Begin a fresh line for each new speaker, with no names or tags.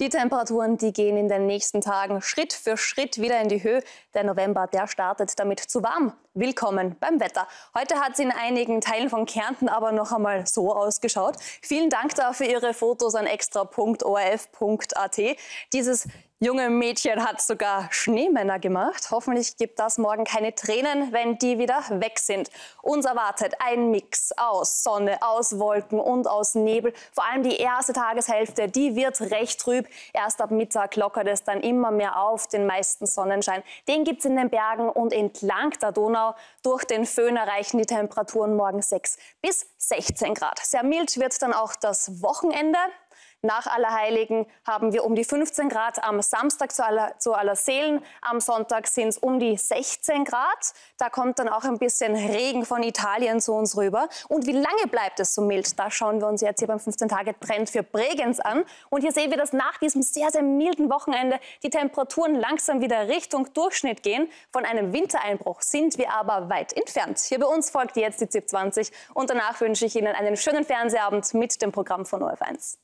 Die Temperaturen, die gehen in den nächsten Tagen Schritt für Schritt wieder in die Höhe. Der November, der startet damit zu warm. Willkommen beim Wetter. Heute hat es in einigen Teilen von Kärnten aber noch einmal so ausgeschaut. Vielen Dank dafür Ihre Fotos an extra.orf.at. Dieses junge Mädchen hat sogar Schneemänner gemacht. Hoffentlich gibt das morgen keine Tränen, wenn die wieder weg sind. Uns erwartet ein Mix aus Sonne, aus Wolken und aus Nebel. Vor allem die erste Tageshälfte, die wird recht trüb. Erst ab Mittag lockert es dann immer mehr auf, den meisten Sonnenschein. Den gibt es in den Bergen und entlang der Donau. Durch den Föhn erreichen die Temperaturen morgen 6 bis 16 Grad. Sehr mild wird dann auch das Wochenende. Nach Allerheiligen haben wir um die 15 Grad am Samstag zu, aller, zu Allerseelen. Am Sonntag sind es um die 16 Grad. Da kommt dann auch ein bisschen Regen von Italien zu uns rüber. Und wie lange bleibt es so mild? Da schauen wir uns jetzt hier beim 15-Tage-Trend für Bregenz an. Und hier sehen wir, dass nach diesem sehr, sehr milden Wochenende die Temperaturen langsam wieder Richtung Durchschnitt gehen. Von einem Wintereinbruch sind wir aber weit entfernt. Hier bei uns folgt jetzt die ZIP 20 und danach wünsche ich Ihnen einen schönen Fernsehabend mit dem Programm von OF1.